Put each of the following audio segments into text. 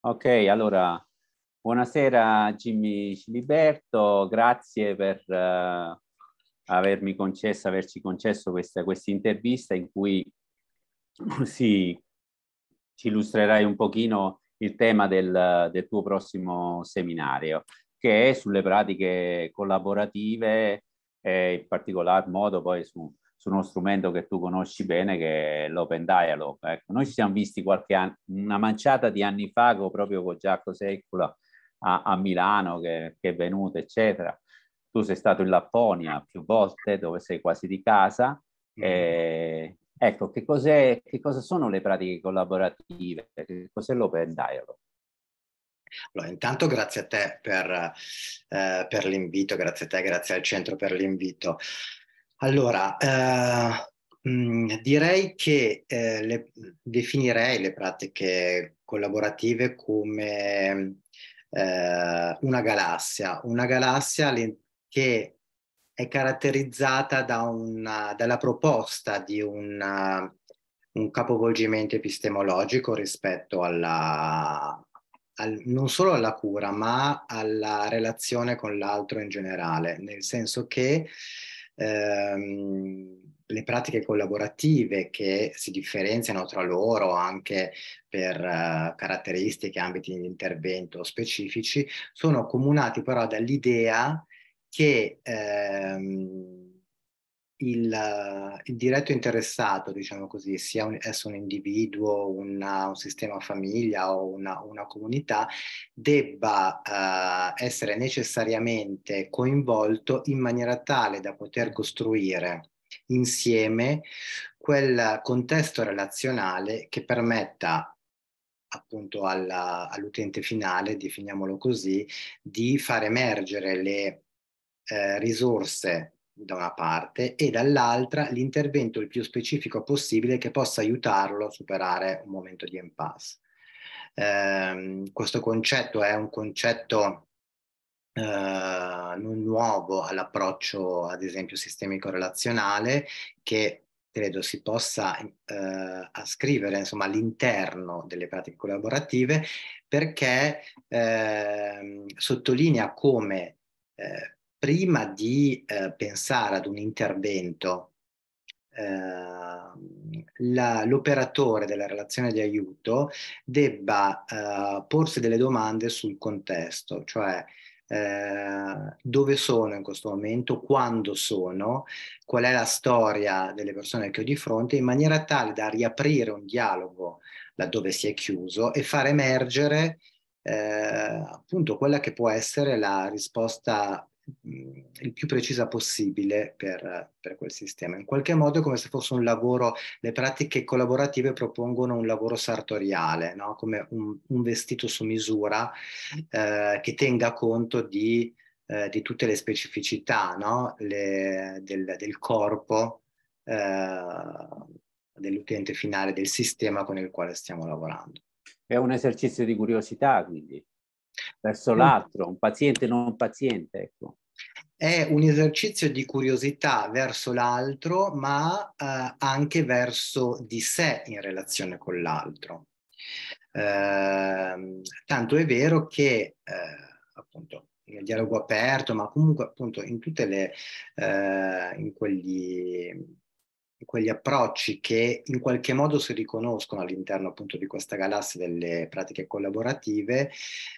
Ok, allora buonasera Jimmy Ciliberto, grazie per uh, avermi concesso, averci concesso questa quest intervista in cui sì, ci illustrerai un pochino il tema del, del, tuo prossimo seminario, che è sulle pratiche collaborative e in particolar modo poi su uno strumento che tu conosci bene che è l'open dialogue. Ecco, noi ci siamo visti qualche anno, una manciata di anni fa proprio con Giacco Secula a, a Milano che, che, è venuto, eccetera. Tu sei stato in Lapponia più volte, dove sei quasi di casa. Mm-hmm. E, ecco, che, cos'è che cosa sono le pratiche collaborative? Che cos'è l'open dialogue? Allora, intanto grazie a te per, eh, per l'invito, grazie a te, grazie al centro per l'invito. Allora, eh, mh, mm, direi che eh, le, definirei le pratiche collaborative come eh, una galassia, una galassia che è caratterizzata da una, dalla proposta di una, un capovolgimento epistemologico rispetto alla, al, non solo alla cura, ma alla relazione con l'altro in generale, nel senso che ehm, le pratiche collaborative che si differenziano tra loro anche per uh, caratteristiche, ambiti di intervento specifici, sono accomunati però dall'idea che ehm, il, il, diretto interessato, diciamo così, sia un, esso un individuo, una, un sistema famiglia o una, una comunità, debba uh, essere necessariamente coinvolto in maniera tale da poter costruire insieme quel contesto relazionale che permetta appunto alla, all'utente finale, definiamolo così, di far emergere le eh, risorse da una parte e dall'altra l'intervento il più specifico possibile che possa aiutarlo a superare un momento di impasse. Eh, questo concetto è un concetto eh, non nuovo all'approccio, ad esempio, sistemico-relazionale, che credo si possa eh, ascrivere insomma, all'interno delle pratiche collaborative perché ehm, sottolinea come eh, prima di eh, pensare ad un intervento, ehm, la, l'operatore della relazione di aiuto debba eh, porsi delle domande sul contesto, cioè eh, dove sono in questo momento, quando sono, qual è la storia delle persone che ho di fronte, in maniera tale da riaprire un dialogo laddove si è chiuso e far emergere eh, appunto quella che può essere la risposta il più precisa possibile per, per, quel sistema. In qualche modo è come se fosse un lavoro, le pratiche collaborative propongono un lavoro sartoriale, no? come un, un, vestito su misura eh, che tenga conto di, eh, di tutte le specificità no? le, del, del, corpo, eh, dell'utente finale, del sistema con il quale stiamo lavorando. È un esercizio di curiosità, quindi verso mm. l'altro, un paziente non un paziente. Ecco. È un esercizio di curiosità verso l'altro, ma eh, anche verso di sé in relazione con l'altro. Eh, tanto è vero che, eh, appunto, nel dialogo aperto, ma comunque appunto in tutte le, eh, in quegli quegli approcci che in qualche modo si riconoscono all'interno appunto di questa galassia delle pratiche collaborative,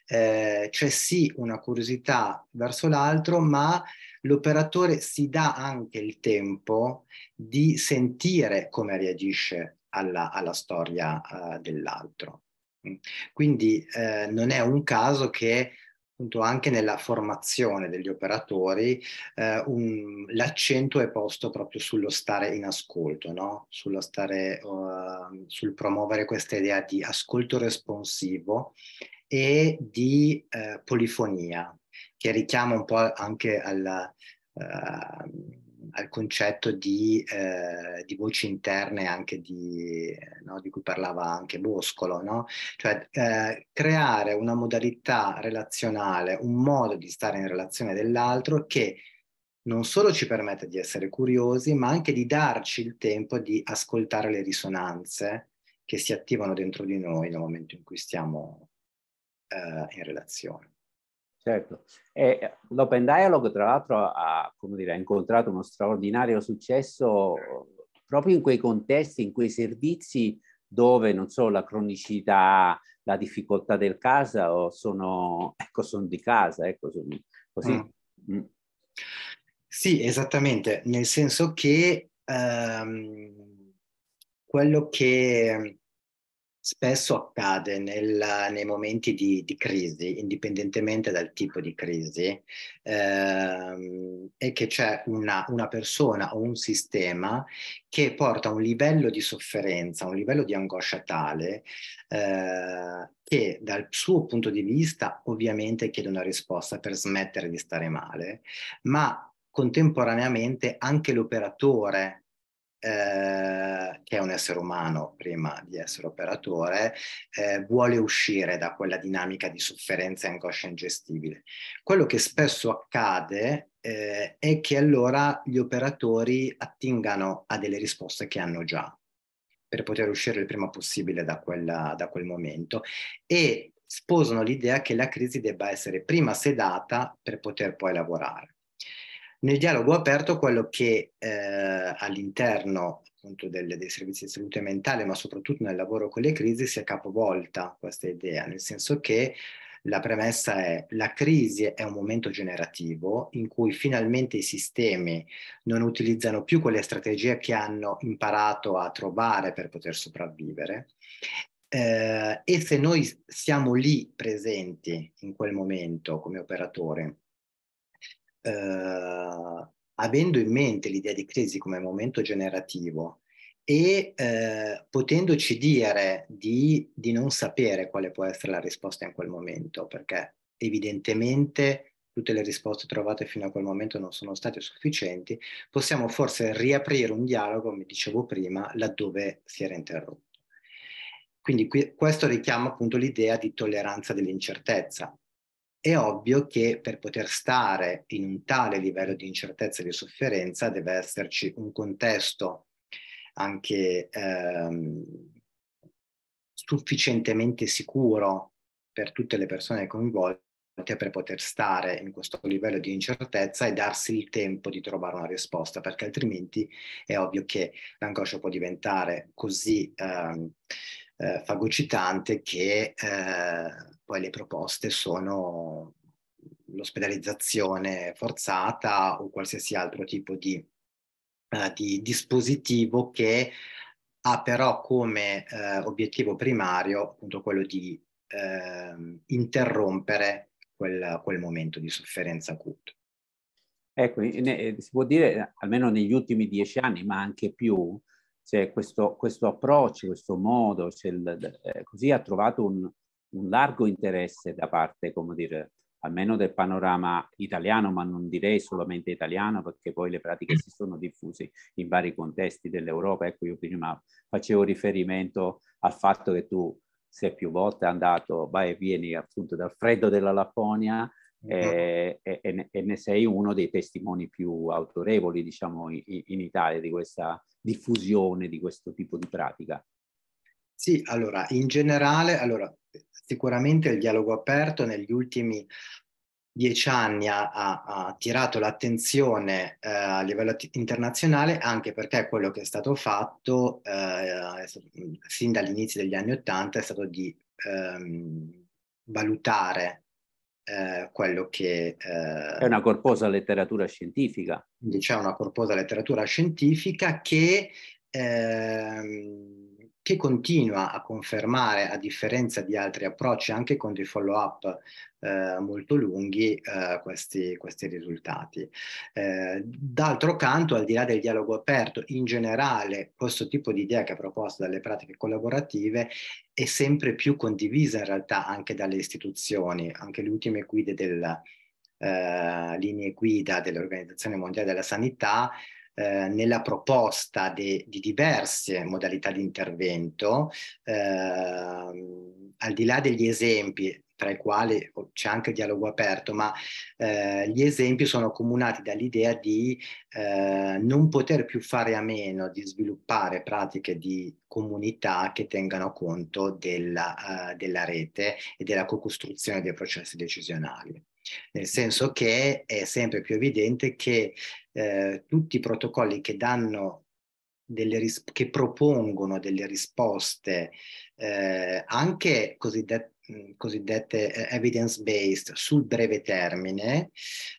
eh, c'è sì una curiosità verso l'altro, ma l'operatore si dà anche il tempo di sentire come reagisce alla, alla storia uh, dell'altro. Quindi eh, non è un caso che appunto anche nella formazione degli operatori eh, un, l'accento è posto proprio sullo stare in ascolto, no? sullo stare, uh, sul promuovere questa idea di ascolto responsivo e di uh, polifonia, che richiama un po' anche alla... Uh, al concetto di, eh, di, voci interne anche di, no, di cui parlava anche Boscolo, no? cioè eh, creare una modalità relazionale, un modo di stare in relazione dell'altro che non solo ci permette di essere curiosi, ma anche di darci il tempo di ascoltare le risonanze che si attivano dentro di noi nel momento in cui stiamo eh, in relazione. Certo, e eh, l'Open Dialogue tra l'altro ha, dire, ha, incontrato uno straordinario successo proprio in quei contesti, in quei servizi dove, non so, la cronicità, la difficoltà del casa sono, ecco, sono di casa, ecco, sono così. Mm. mm. Sì, esattamente, nel senso che ehm, quello che spesso accade nel, nei momenti di, di, crisi, indipendentemente dal tipo di crisi, ehm, è che c'è una, una persona o un sistema che porta un livello di sofferenza, un livello di angoscia tale eh, che dal suo punto di vista ovviamente chiede una risposta per smettere di stare male, ma contemporaneamente anche l'operatore eh, che è un essere umano prima di essere operatore, eh, vuole uscire da quella dinamica di sofferenza e angoscia ingestibile. Quello che spesso accade eh, è che allora gli operatori attingano a delle risposte che hanno già per poter uscire il prima possibile da, quella, da quel momento e sposano l'idea che la crisi debba essere prima sedata per poter poi lavorare nel dialogo aperto quello che eh, all'interno appunto del, dei servizi di salute mentale, ma soprattutto nel lavoro con le crisi, si è capovolta questa idea, nel senso che la premessa è la crisi è un momento generativo in cui finalmente i sistemi non utilizzano più quelle strategie che hanno imparato a trovare per poter sopravvivere eh, e se noi siamo lì presenti in quel momento come operatore eh, avendo in mente l'idea di crisi come momento generativo e eh, potendoci dire di, di non sapere quale può essere la risposta in quel momento, perché evidentemente tutte le risposte trovate fino a quel momento non sono state sufficienti, possiamo forse riaprire un dialogo, come dicevo prima, laddove si era interrotto. Quindi qui, questo richiama appunto l'idea di tolleranza dell'incertezza, è ovvio che per poter stare in un tale livello di incertezza e di sofferenza deve esserci un contesto anche ehm, sufficientemente sicuro per tutte le persone coinvolte per poter stare in questo livello di incertezza e darsi il tempo di trovare una risposta, perché altrimenti è ovvio che l'angoscia può diventare così eh, eh, fagocitante che eh, poi le proposte sono l'ospedalizzazione forzata o qualsiasi altro tipo di, uh, di dispositivo che ha però come uh, obiettivo primario appunto quello di uh, interrompere quel, quel momento di sofferenza acuta. Ecco, eh, si può dire, almeno negli ultimi dieci anni, ma anche più, cioè questo, questo, approccio, questo modo, cioè il, eh, così ha trovato un, un largo interesse da parte, come dire, almeno del panorama italiano, ma non direi solamente italiano, perché poi le pratiche si sono diffuse in vari contesti dell'Europa. Ecco, io prima facevo riferimento al fatto che tu sei più volte andato, vai e vieni appunto dal freddo della Lapponia mm-hmm. eh, e, e, e, ne sei uno dei testimoni più autorevoli, diciamo, in, in Italia di questa diffusione di questo tipo di pratica. Sì, allora, in generale, allora, sicuramente il dialogo aperto negli ultimi dieci anni ha, ha, ha l'attenzione eh, a livello internazionale anche perché quello che è stato fatto eh, sin dall'inizio degli anni Ottanta è stato di ehm, valutare eh, quello che... Eh, è una corposa letteratura scientifica. C'è una corposa letteratura scientifica che... Ehm, che continua a confermare, a differenza di altri approcci, anche con dei follow-up eh, molto lunghi, eh, questi, questi, risultati. Eh, d'altro canto, al di là del dialogo aperto, in generale questo tipo di idea che è proposta dalle pratiche collaborative è sempre più condivisa in realtà anche dalle istituzioni, anche le ultime guide della, eh, linee guida dell'Organizzazione Mondiale della Sanità eh, nella proposta de, di diverse modalità di intervento, eh, al di là degli esempi, tra i quali oh, c'è anche il dialogo aperto, ma eh, gli esempi sono accomunati dall'idea di eh, non poter più fare a meno di sviluppare pratiche di comunità che tengano conto della, uh, della rete e della co-costruzione dei processi decisionali. Nel senso che è sempre più evidente che eh, tutti i protocolli che danno delle ris- che propongono delle risposte eh, anche mm, cosiddette cosiddette eh, evidence-based sul breve termine,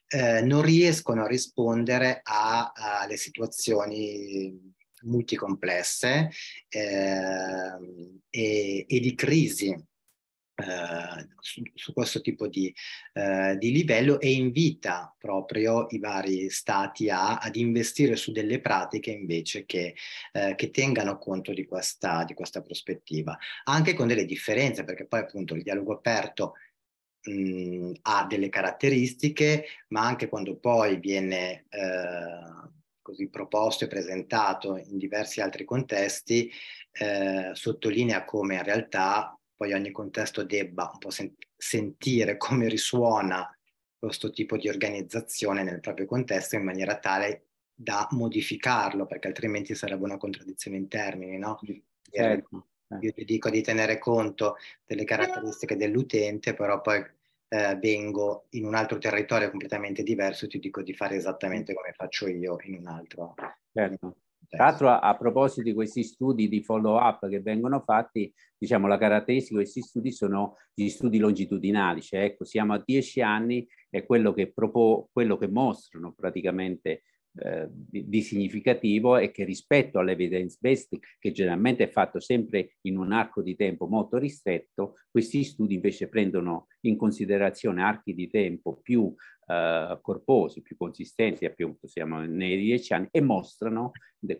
eh, non riescono a rispondere alle situazioni multicomplesse eh, e, e, di crisi eh, su, su, questo tipo di, eh, di, livello e invita proprio i vari stati a, ad investire su delle pratiche invece che, eh, che tengano conto di questa, di questa prospettiva, anche con delle differenze, perché poi appunto il dialogo aperto mh, mm, ha delle caratteristiche, ma anche quando poi viene eh, così proposto e presentato in diversi altri contesti, eh, sottolinea come in realtà poi ogni contesto debba un po' sen- sentire come risuona questo tipo di organizzazione nel proprio contesto in maniera tale da modificarlo, perché altrimenti sarebbe una contraddizione in termini, no? Certo. Eh. Io ti dico di tenere conto delle caratteristiche dell'utente, però poi eh, vengo in un altro territorio completamente diverso e ti dico di fare esattamente mm. come faccio io in un altro. Certo. Tra l'altro a, a, proposito di questi studi di follow up che vengono fatti, diciamo la caratteristica di questi studi sono gli studi longitudinali, cioè ecco siamo a 10 anni e quello che, propo, quello che mostrano praticamente eh, di, di, significativo è che rispetto all'evidence based che generalmente è fatto sempre in un arco di tempo molto ristretto, questi studi invece prendono in considerazione archi di tempo più eh, corposi, più consistenti, appunto siamo nei dieci anni, e mostrano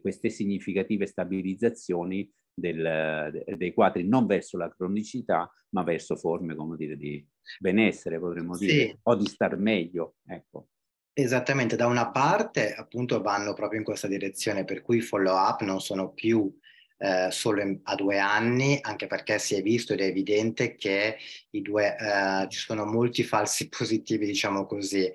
queste significative stabilizzazioni del, dei quadri non verso la cronicità, ma verso forme, come dire, di benessere, potremmo dire, sì. o di star meglio. Ecco. Esattamente, da una parte appunto vanno proprio in questa direzione, per cui i follow up non sono più eh, solo in, a due anni, anche perché si è visto ed è evidente che due, eh, ci sono molti falsi positivi, diciamo così,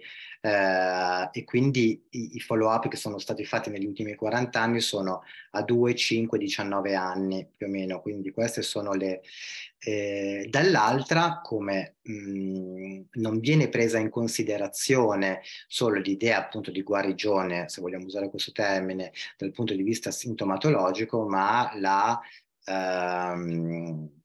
eh, e quindi i, i follow up che sono stati fatti negli ultimi 40 anni sono a 2, 5, 19 anni più o meno, quindi queste sono le... Eh, dall'altra, come mh, mm, non viene presa in considerazione solo l'idea appunto di guarigione, se vogliamo usare questo termine, dal punto di vista sintomatologico, ma la... Ehm,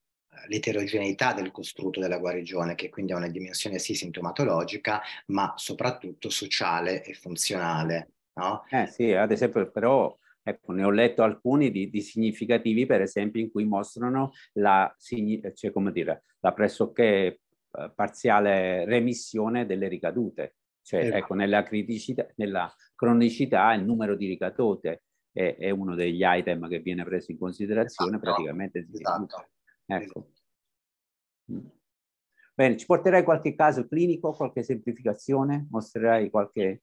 l'eterogeneità del costrutto della guarigione, che quindi ha una dimensione sì sintomatologica, ma soprattutto sociale e funzionale. No? Eh sì, ad esempio, però Ecco, ne ho letto alcuni di, di, significativi, per esempio, in cui mostrano la, cioè, come dire, la pressoché eh, parziale remissione delle ricadute, cioè eh, ecco, nella, criticità, nella cronicità il numero di ricadute è, è, uno degli item che viene preso in considerazione esatto, praticamente. Esatto. Ecco. Mm. Bene, ci porterai qualche caso clinico, qualche semplificazione? Mostrerai qualche...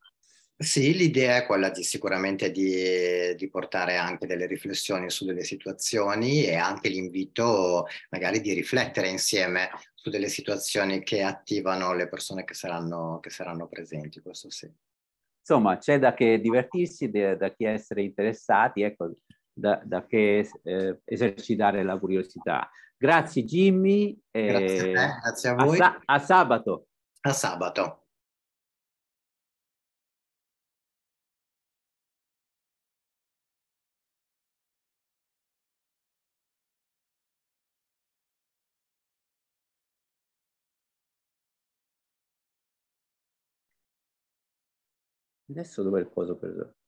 Sì, l'idea è quella di, sicuramente di, di, portare anche delle riflessioni su delle situazioni e anche l'invito magari di riflettere insieme su delle situazioni che attivano le persone che saranno, che saranno presenti, questo sì. Insomma, c'è da che divertirsi, da, da che essere interessati, ecco, da, da che eh, esercitare la curiosità. Grazie Jimmy. Grazie, eh, grazie a voi. A, a sabato. A sabato. Adesso dov'è il coso per...